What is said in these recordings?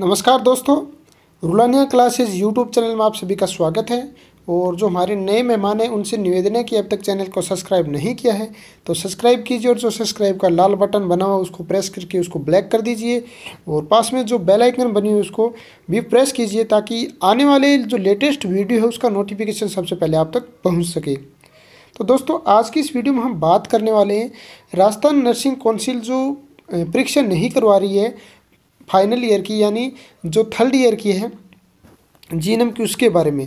नमस्कार दोस्तों रुलानिया classes YouTube channel में आप सभी का स्वागत है और जो हमारे नए मेहमान हैं उनसे निवेदन है कि अब तक चैनल को सब्सक्राइब नहीं किया है तो सब्सक्राइब कीजिए और जो सब्सक्राइब का लाल बटन बना हुआ उसको प्रेस करके उसको ब्लैक कर दीजिए और पास में जो बेल आइकन बनी हुई उसको भी प्रेस कीजिए ताकि आने वाले जो लेटेस्ट वीडियो है उसका नोटिफिकेशन सबसे पहले आप तक पहुँच सके तो दोस्तों आज की इस वीडियो में हम बात करने वाले हैं राजस्थान नर्सिंग काउंसिल जो परीक्षा नहीं करवा रही है फाइनल ईयर की यानी जो थर्ड ईयर की है जी की उसके बारे में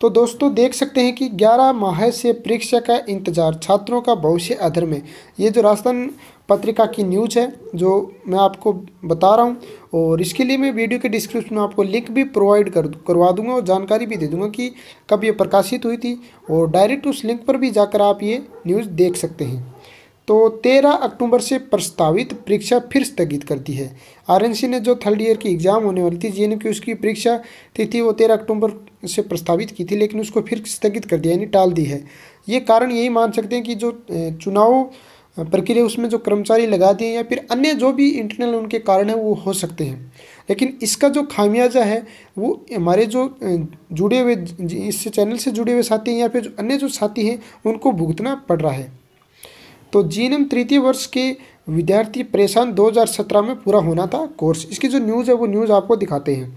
तो दोस्तों देख सकते हैं कि 11 माह से परीक्षा का इंतजार छात्रों का भविष्य अधर में ये जो राजस्थान पत्रिका की न्यूज़ है जो मैं आपको बता रहा हूँ और इसके लिए मैं वीडियो के डिस्क्रिप्शन में आपको लिंक भी प्रोवाइड कर करवा दूंगा और जानकारी भी दे दूंगा कि कब ये प्रकाशित हुई थी और डायरेक्ट उस लिंक पर भी जाकर आप ये न्यूज़ देख सकते हैं तो 13 अक्टूबर से प्रस्तावित परीक्षा फिर स्थगित कर दी है आर ने जो थर्ड ईयर की एग्ज़ाम होने वाली थी जे की उसकी परीक्षा तिथि वो 13 अक्टूबर से प्रस्तावित की थी लेकिन उसको फिर स्थगित कर दिया यानी टाल दी है ये कारण यही मान सकते हैं कि जो चुनाव प्रक्रिया उसमें जो कर्मचारी लगा दिए या फिर अन्य जो भी इंटरनल उनके कारण हैं वो हो सकते हैं लेकिन इसका जो खामियाजा है वो हमारे जो जुड़े हुए इस चैनल से जुड़े हुए साथी हैं या फिर अन्य जो साथी हैं उनको भुगतना पड़ रहा है तो जी तृतीय वर्ष के विद्यार्थी परेशान 2017 में पूरा होना था कोर्स इसकी जो न्यूज़ है वो न्यूज़ आपको दिखाते हैं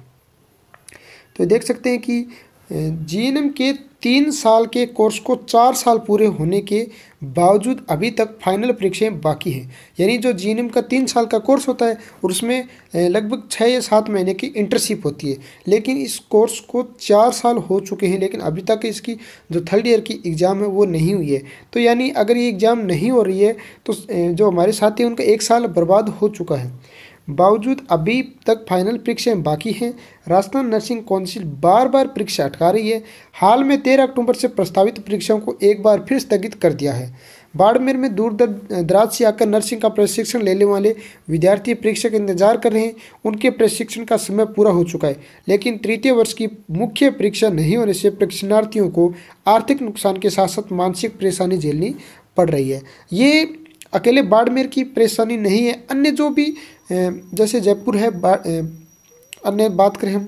तो देख सकते हैं कि जीएनएम के तीन साल के कोर्स को चार साल पूरे होने के बावजूद अभी तक फाइनल परीक्षाएं बाकी हैं यानी जो जीएनएम का तीन साल का कोर्स होता है और उसमें लगभग छः या सात महीने की इंटर्नशिप होती है लेकिन इस कोर्स को चार साल हो चुके हैं लेकिन अभी तक इसकी जो थर्ड ईयर की एग्ज़ाम है वो नहीं हुई है तो यानी अगर ये एग्ज़ाम नहीं हो रही है तो जो हमारे साथी हैं उनका एक साल बर्बाद हो चुका है बावजूद अभी तक फाइनल परीक्षाएं बाकी हैं राजस्थान नर्सिंग काउंसिल बार बार परीक्षा अटका रही है हाल में तेरह अक्टूबर से प्रस्तावित परीक्षाओं को एक बार फिर स्थगित कर दिया है बाड़मेर में दूर दराज से आकर नर्सिंग का प्रशिक्षण लेने वाले विद्यार्थी परीक्षा का इंतजार कर रहे हैं उनके प्रशिक्षण का समय पूरा हो चुका है लेकिन तृतीय वर्ष की मुख्य परीक्षा नहीं होने से परीक्षणार्थियों को आर्थिक नुकसान के साथ साथ मानसिक परेशानी झेलनी पड़ रही है ये अकेले बाड़मेर की परेशानी नहीं है अन्य जो भी जैसे जयपुर है अन्य बात करें हम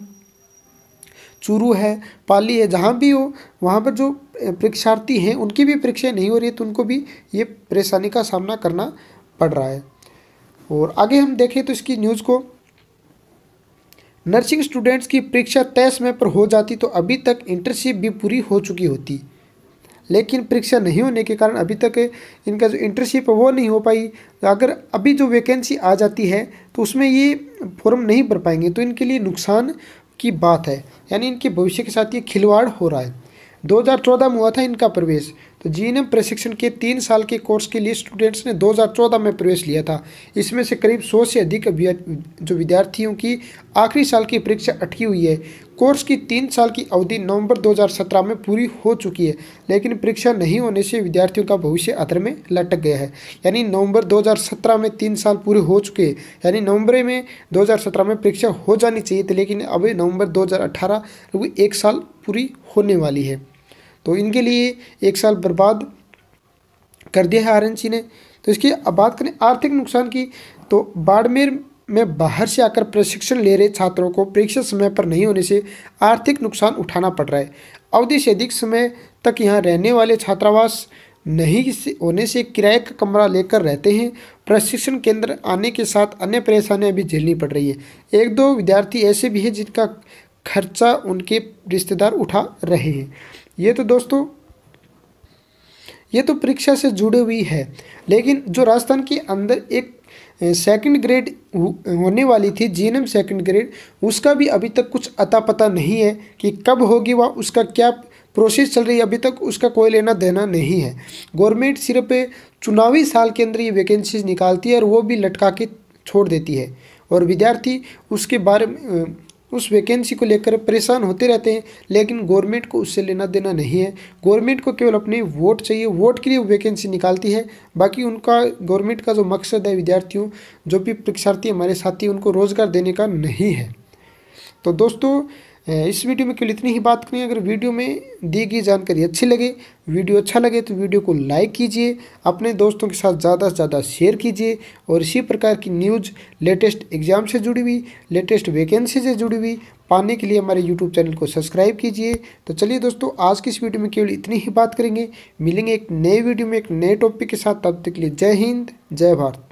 चूरू है पाली है जहाँ भी हो वहाँ पर जो परीक्षार्थी हैं उनकी भी परीक्षा नहीं हो रही है तो उनको भी ये परेशानी का सामना करना पड़ रहा है और आगे हम देखें तो इसकी न्यूज़ को नर्सिंग स्टूडेंट्स की परीक्षा तय समय पर हो जाती तो अभी तक इंटर्नशिप भी पूरी हो चुकी होती लेकिन परीक्षा नहीं होने के कारण अभी तक इनका जो इंटर्नशिप है वो नहीं हो पाई अगर अभी जो वैकेंसी आ जाती है तो उसमें ये फॉर्म नहीं भर पाएंगे तो इनके लिए नुकसान की बात है यानी इनके भविष्य के साथ ये खिलवाड़ हो रहा है 2014 में हुआ था इनका प्रवेश तो जी प्रशिक्षण के तीन साल के कोर्स के लिए स्टूडेंट्स ने 2014 में प्रवेश लिया था इसमें से करीब सौ से अधिक जो विद्यार्थियों की आखिरी साल की परीक्षा अटकी हुई है कोर्स की तीन साल की अवधि नवंबर 2017 में पूरी हो चुकी है लेकिन परीक्षा नहीं होने से विद्यार्थियों का भविष्य अधर में लटक गया है यानी नवंबर 2017 में तीन साल पूरे हो चुके हैं यानी नवंबर में 2017 में परीक्षा हो जानी चाहिए थी लेकिन अभी नवंबर 2018 एक साल पूरी होने वाली है तो इनके लिए एक साल बर्बाद कर दिया है सी ने तो इसकी अब बात करें आर्थिक नुकसान की तो बाड़मेर में बाहर से आकर प्रशिक्षण ले रहे छात्रों को परीक्षा समय पर नहीं होने से आर्थिक नुकसान उठाना पड़ रहा है अवधि से अधिक समय तक यहाँ रहने वाले छात्रावास नहीं होने से किराए का कमरा लेकर रहते हैं प्रशिक्षण केंद्र आने के साथ अन्य परेशानियाँ भी झेलनी पड़ रही है एक दो विद्यार्थी ऐसे भी हैं जिनका खर्चा उनके रिश्तेदार उठा रहे हैं ये तो दोस्तों ये तो परीक्षा से जुड़ी हुई है लेकिन जो राजस्थान के अंदर एक सेकंड ग्रेड होने वाली थी जी सेकंड ग्रेड उसका भी अभी तक कुछ अता पता नहीं है कि कब होगी वह उसका क्या प्रोसेस चल रही है अभी तक उसका कोई लेना देना नहीं है गवर्नमेंट सिर्फ चुनावी साल के अंदर ये वैकेंसीज निकालती है और वो भी लटका के छोड़ देती है और विद्यार्थी उसके बारे में उस वैकेंसी को लेकर परेशान होते रहते हैं लेकिन गवर्नमेंट को उससे लेना देना नहीं है गवर्नमेंट को केवल अपने वोट चाहिए वोट के लिए वैकेंसी निकालती है बाकी उनका गवर्नमेंट का जो मकसद है विद्यार्थियों जो भी परीक्षार्थी हमारे साथी उनको रोज़गार देने का नहीं है तो दोस्तों इस वीडियो में केवल इतनी ही बात करें अगर वीडियो में दी गई जानकारी अच्छी लगे वीडियो अच्छा लगे तो वीडियो को लाइक कीजिए अपने दोस्तों के साथ ज़्यादा से ज़्यादा शेयर कीजिए और इसी प्रकार की न्यूज़ लेटेस्ट एग्जाम से जुड़ी हुई लेटेस्ट वैकेंसी से जुड़ी हुई पाने के लिए हमारे यूट्यूब चैनल को सब्सक्राइब कीजिए तो चलिए दोस्तों आज की इस वीडियो में केवल इतनी ही बात करेंगे मिलेंगे एक नए वीडियो में एक नए टॉपिक के साथ तब तक के लिए जय हिंद जय भारत